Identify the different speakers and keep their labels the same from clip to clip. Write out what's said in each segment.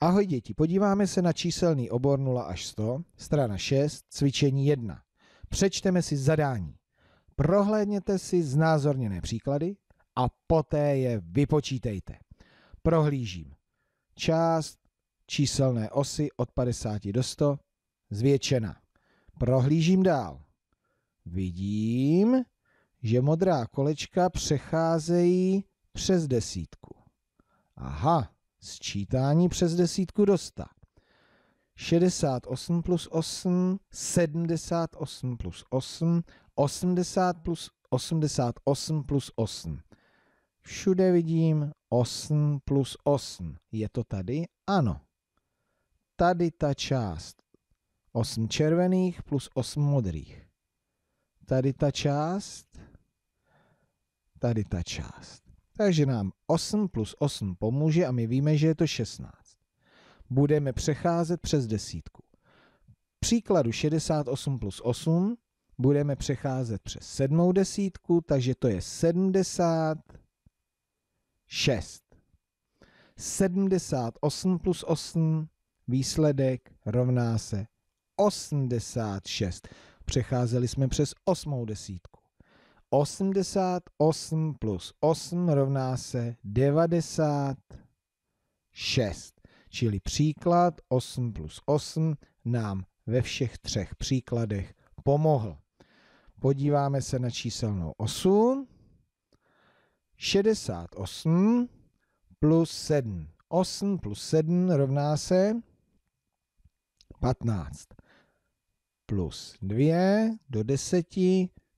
Speaker 1: Ahoj děti, podíváme se na číselný obor 0 až 100, strana 6, cvičení 1. Přečteme si zadání. Prohlédněte si znázorněné příklady a poté je vypočítejte. Prohlížím. Část číselné osy od 50 do 100 zvětšena. Prohlížím dál. Vidím, že modrá kolečka přecházejí přes desítku. Aha, Sčítání přes desítku do 100. 68 plus 8, 78 plus 8, 80 plus 88 plus 8. Všude vidím 8 plus 8. Je to tady? Ano. Tady ta část. 8 červených plus 8 modrých. Tady ta část. Tady ta část. Takže nám 8 plus 8 pomůže a my víme, že je to 16. Budeme přecházet přes desítku. V příkladu 68 plus 8 budeme přecházet přes sedmou desítku, takže to je 76. 78 plus 8, výsledek rovná se 86. Přecházeli jsme přes osmou desítku. 88 plus 8 rovná se 96. Čili příklad 8 plus 8 nám ve všech třech příkladech pomohl. Podíváme se na číselnou 8. 68 plus 7. 8 plus 7 rovná se 15. Plus 2 do 10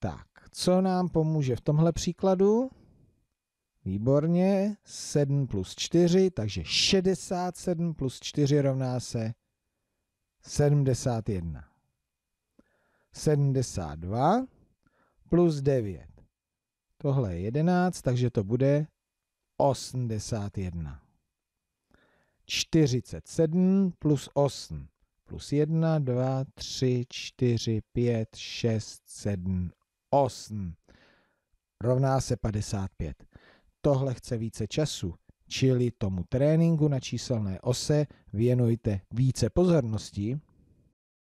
Speaker 1: Tak, co nám pomůže v tomhle příkladu? Výborně, 7 plus 4, takže 67 plus 4 rovná se 71. 72 plus 9. Tohle je 11, takže to bude 81. 47 plus 8 plus 1, 2, 3, 4, 5, 6, 7, 8 rovná se 55. Tohle chce více času, čili tomu tréninku na číselné ose věnujte více pozornosti